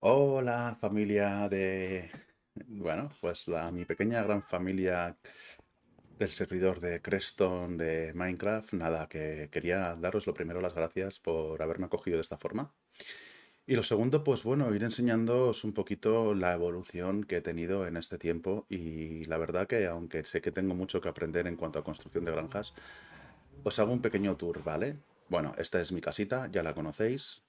Hola familia de... Bueno, pues mi pequeña gran familia del servidor de Creston de Minecraft. Nada, que quería daros lo primero las gracias por haberme acogido de esta forma. Y lo segundo, pues bueno, ir enseñándoos un poquito la evolución que he tenido en este tiempo. Y la verdad que aunque sé que tengo mucho que aprender en cuanto a construcción de granjas, os hago un pequeño tour, ¿vale? Bueno, esta es mi casita, ya la conocéis,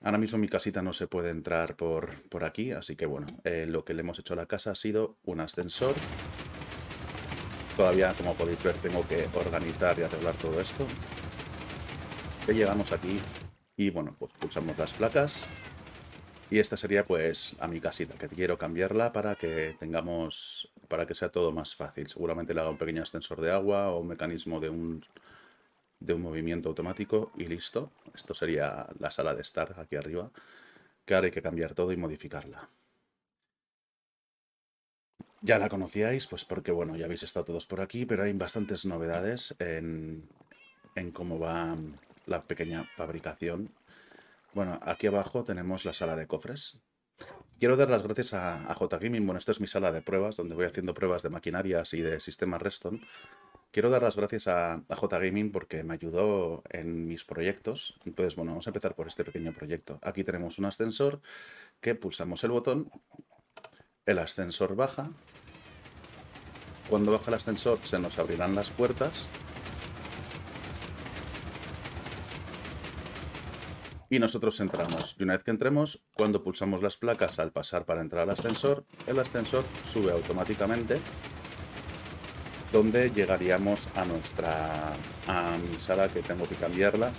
Ahora mismo mi casita no se puede entrar por, por aquí, así que bueno, eh, lo que le hemos hecho a la casa ha sido un ascensor. Todavía, como podéis ver, tengo que organizar y arreglar todo esto. le llegamos aquí y bueno, pues pulsamos las placas. Y esta sería pues a mi casita, que quiero cambiarla para que tengamos, para que sea todo más fácil. Seguramente le haga un pequeño ascensor de agua o un mecanismo de un de un movimiento automático y listo. Esto sería la sala de estar aquí arriba, que ahora hay que cambiar todo y modificarla. Ya la conocíais, pues porque, bueno, ya habéis estado todos por aquí, pero hay bastantes novedades en, cómo va la pequeña fabricación. Bueno, aquí abajo tenemos la sala de cofres. Quiero dar las gracias a, a JGaming. Bueno, esta es mi sala de pruebas, donde voy haciendo pruebas de maquinarias y de sistemas Reston. Quiero dar las gracias a, J Gaming porque me ayudó en mis proyectos. Entonces, bueno, vamos a empezar por este pequeño proyecto. Aquí tenemos un ascensor que pulsamos el botón, el ascensor baja. Cuando baja el ascensor se nos abrirán las puertas y nosotros entramos. Y una vez que entremos, cuando pulsamos las placas al pasar para entrar al ascensor, el ascensor sube automáticamente donde llegaríamos a nuestra a mi sala que tengo que cambiarla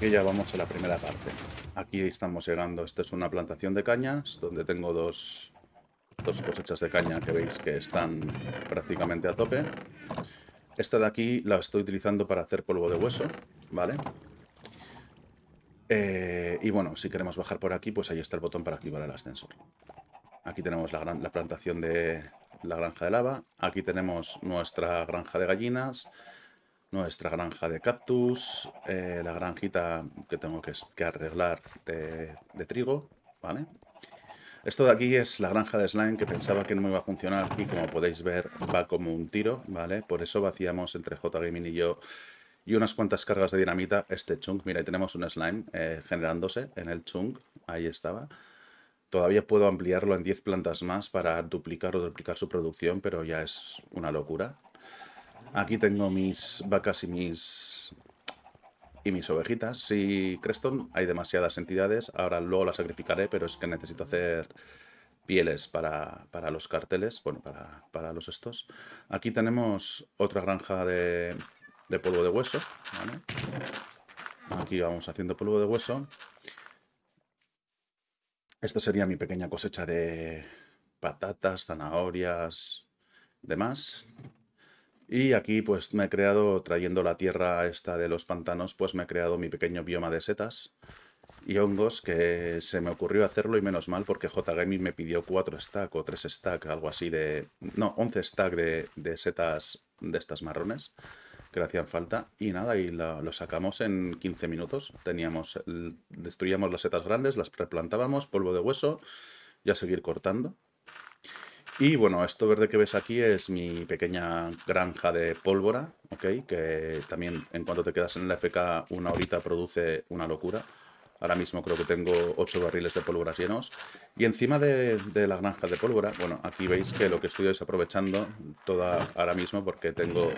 Y ya vamos a la primera parte aquí estamos llegando Esta es una plantación de cañas donde tengo dos cosechas de caña que veis que están prácticamente a tope esta de aquí la estoy utilizando para hacer polvo de hueso vale eh, y bueno, si queremos bajar por aquí, pues ahí está el botón para activar el ascensor. Aquí tenemos la plantación de, la granja de lava. Aquí tenemos nuestra granja de gallinas, nuestra granja de cactus, eh, la granjita que tengo que, arreglar de, trigo, ¿vale? Esto de aquí es la granja de slime que pensaba que no me iba a funcionar y como podéis ver va como un tiro, ¿vale? Por eso vaciamos entre J Gaming y yo y unas cuantas cargas de dinamita este chunk. Mira, ahí tenemos un slime eh, generándose en el chunk, ahí estaba todavía puedo ampliarlo en 10 plantas más para duplicar o duplicar su producción, pero ya es una locura. Aquí tengo mis vacas y mis y mis ovejitas. si Creston, hay demasiadas entidades. Ahora luego las sacrificaré, pero es que necesito hacer pieles para, los carteles, bueno, para, los estos. Aquí tenemos otra granja de, polvo de hueso. Aquí vamos haciendo polvo de hueso. Esta sería mi pequeña cosecha de patatas, zanahorias, demás. Y aquí pues me he creado, trayendo la tierra esta de los pantanos, pues me he creado mi pequeño bioma de setas y hongos que se me ocurrió hacerlo y menos mal porque JGaming me pidió 4 stack o 3 stack, algo así de... No, 11 stack de, de setas de estas marrones que le hacían falta. Y nada, y lo sacamos en 15 minutos. Teníamos, destruíamos las setas grandes, las replantábamos, polvo de hueso, ya seguir cortando. Y bueno, esto verde que ves aquí es mi pequeña granja de pólvora, Que también en cuanto te quedas en la FK una horita produce una locura. Ahora mismo creo que tengo 8 barriles de pólvora llenos. Y encima de, la granja de pólvora, bueno, aquí veis que lo que estoy desaprovechando toda ahora mismo porque tengo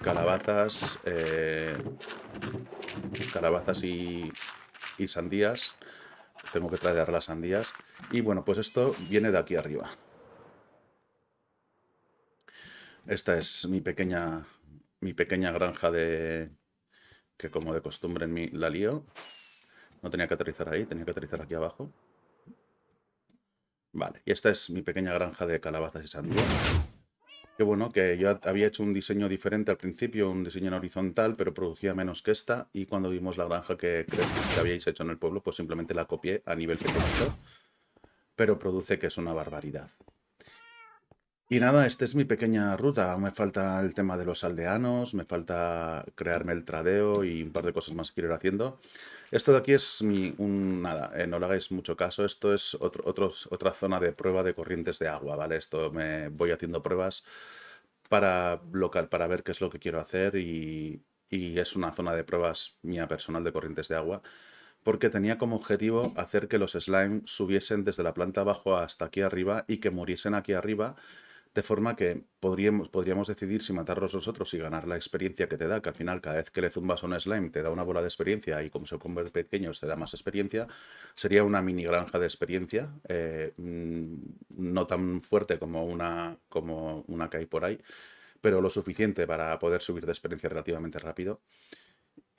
calabazas, eh, calabazas y, y sandías. Tengo que traer las sandías. Y bueno, pues esto viene de aquí arriba. Esta es mi pequeña, mi pequeña granja de... que como de costumbre en mí la lío. No tenía que aterrizar ahí, tenía que aterrizar aquí abajo. Vale, y esta es mi pequeña granja de calabazas y sandías. Qué bueno que yo había hecho un diseño diferente al principio, un diseño en horizontal, pero producía menos que esta. Y cuando vimos la granja que, que habíais hecho en el pueblo, pues simplemente la copié a nivel pequeñito. Pero produce que es una barbaridad. Y nada, esta es mi pequeña ruta. Me falta el tema de los aldeanos, me falta crearme el tradeo y un par de cosas más que quiero ir haciendo. Esto de aquí es mi... Un, nada, eh, no le hagáis mucho caso. Esto es otra zona de prueba de corrientes de agua, ¿vale? Esto me voy haciendo pruebas para local, para ver qué es lo que quiero hacer y, y es una zona de pruebas mía personal de corrientes de agua porque tenía como objetivo hacer que los slime subiesen desde la planta abajo hasta aquí arriba y que muriesen aquí arriba de forma que podríamos, podríamos decidir si matarlos nosotros y ganar la experiencia que te da, que al final cada vez que le zumbas a un slime te da una bola de experiencia y como se convierte pequeño te da más experiencia, sería una mini granja de experiencia, eh, mm, no tan fuerte como una, como una que hay por ahí, pero lo suficiente para poder subir de experiencia relativamente rápido.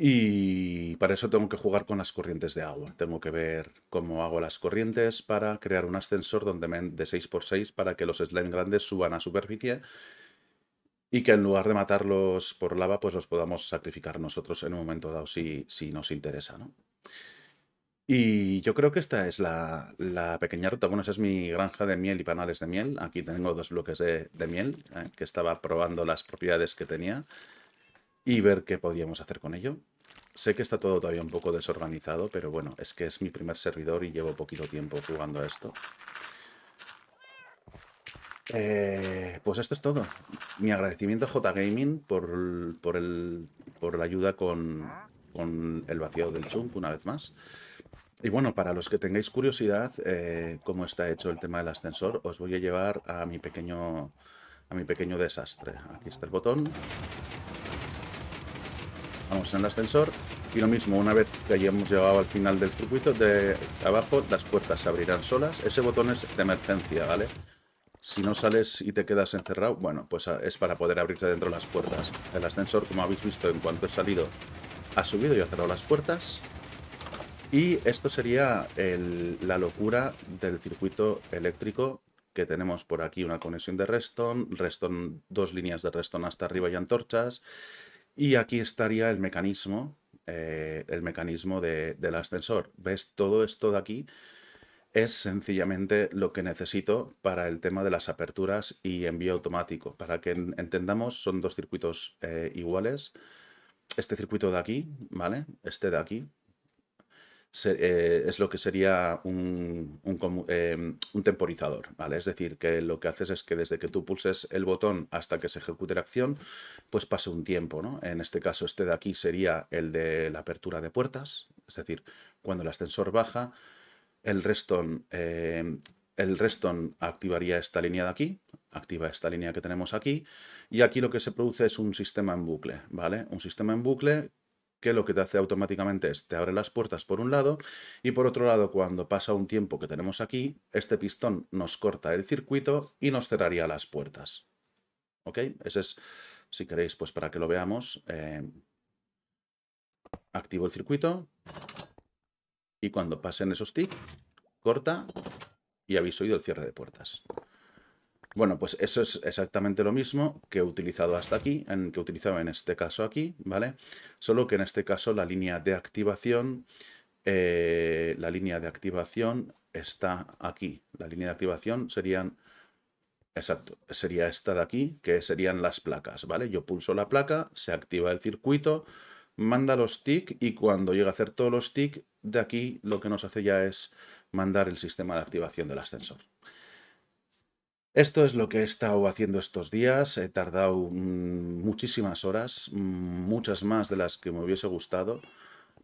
Y para eso tengo que jugar con las corrientes de agua. Tengo que ver cómo hago las corrientes para crear un ascensor donde me, de 6x6 para que los slime grandes suban a superficie y que en lugar de matarlos por lava, pues los podamos sacrificar nosotros en un momento dado si, si nos interesa, Y yo creo que esta es la, pequeña ruta. Bueno, esa es mi granja de miel y panales de miel. Aquí tengo dos bloques de, miel, ¿eh? que estaba probando las propiedades que tenía y ver qué podíamos hacer con ello. Sé que está todo todavía un poco desorganizado, pero bueno, es que es mi primer servidor y llevo poquito tiempo jugando a esto. Eh, pues esto es todo. Mi agradecimiento a JGaming por, por, el, por la ayuda con, el vaciado del chump una vez más. Y bueno, para los que tengáis curiosidad eh, cómo está hecho el tema del ascensor, os voy a llevar a mi pequeño, a mi pequeño desastre. Aquí está el botón vamos en el ascensor y lo mismo, una vez que hayamos llegado al final del circuito, de abajo las puertas se abrirán solas. Ese botón es de emergencia, ¿vale? Si no sales y te quedas encerrado, bueno, pues ah, es para poder abrirse dentro las puertas. El ascensor, como habéis visto, en cuanto he salido, ha subido y ha cerrado las puertas. Y esto sería la locura del circuito eléctrico que tenemos por aquí una conexión de redstone, redstone, dos líneas de redstone hasta arriba y antorchas, y aquí estaría el mecanismo, eh, el mecanismo del ascensor. ¿Ves? Todo esto de aquí es sencillamente lo que necesito para el tema de las aperturas y envío automático. Para que entendamos, son dos circuitos eh, iguales. Este circuito de aquí, ¿vale? Este de aquí, eh, es lo que sería em, un, temporizador, ¿vale? Es decir, que lo que haces es que desde que tú pulses el botón hasta que se ejecute la acción, pues pase un tiempo, ¿no? En este caso, este de aquí sería el de la apertura de puertas, es decir, cuando el ascensor baja, el Reston, em, el Reston activaría esta línea de aquí, activa esta línea que tenemos aquí, y aquí lo que se produce es un sistema en bucle, ¿vale? Un sistema en bucle que lo que te hace automáticamente es te abre las puertas por un lado y por otro lado cuando pasa un tiempo que tenemos aquí, este pistón nos corta el circuito y nos cerraría las puertas. ¿Ok? Ese es, si queréis, pues para que lo veamos, eh, activo el circuito y cuando pasen esos tics, corta y habéis oído el cierre de puertas. Bueno, pues eso es exactamente lo mismo que he utilizado hasta aquí, que he utilizado en este caso aquí, ¿vale? Solo que en este caso la línea de activación, eh, la línea de activación está aquí. La línea de activación serían, exacto, sería esta de aquí, que serían las placas, ¿vale? Yo pulso la placa, se activa el circuito, manda los TIC y cuando llega a hacer todos los TIC, de aquí lo que nos hace ya es mandar el sistema de activación del ascensor. Esto es lo que he estado haciendo estos días. He tardado mm, muchísimas horas, mm, muchas más de las que me hubiese gustado.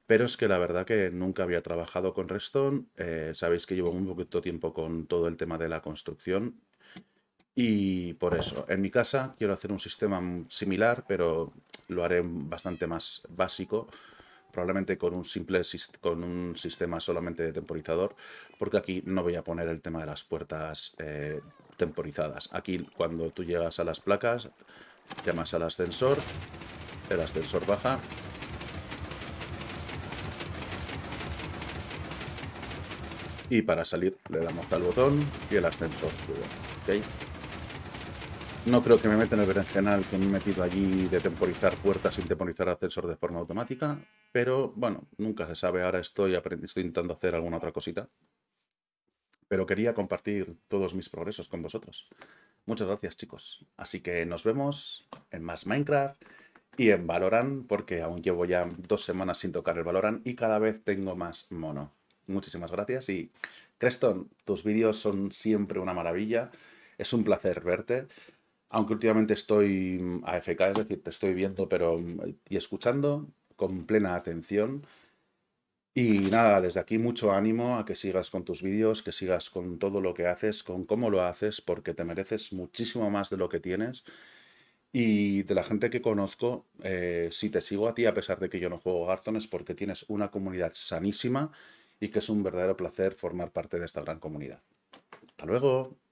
Pero es que la verdad que nunca había trabajado con Redstone. Eh, sabéis que llevo un poquito tiempo con todo el tema de la construcción. Y por eso, en mi casa quiero hacer un sistema similar, pero lo haré bastante más básico. Probablemente con un simple con un sistema solamente de temporizador, porque aquí no voy a poner el tema de las puertas eh, temporizadas. Aquí cuando tú llegas a las placas, llamas al ascensor, el ascensor baja. Y para salir le damos al botón y el ascensor sube. No creo que me meten el berenjenal que me he metido allí de temporizar puertas sin temporizar ascensor de forma automática, pero bueno, nunca se sabe. Ahora estoy, estoy intentando hacer alguna otra cosita pero quería compartir todos mis progresos con vosotros. Muchas gracias, chicos. Así que nos vemos en más Minecraft y en Valorant, porque aún llevo ya dos semanas sin tocar el Valorant y cada vez tengo más mono. Muchísimas gracias y Creston, tus vídeos son siempre una maravilla. Es un placer verte. Aunque últimamente estoy mm, AFK, es decir, te estoy viendo pero, mm, y escuchando con plena atención. Y nada, desde aquí mucho ánimo a que sigas con tus vídeos, que sigas con todo lo que haces, con cómo lo haces, porque te mereces muchísimo más de lo que tienes. Y de la gente que conozco, eh, si te sigo a ti, a pesar de que yo no juego Garzón, es porque tienes una comunidad sanísima y que es un verdadero placer formar parte de esta gran comunidad. Hasta luego.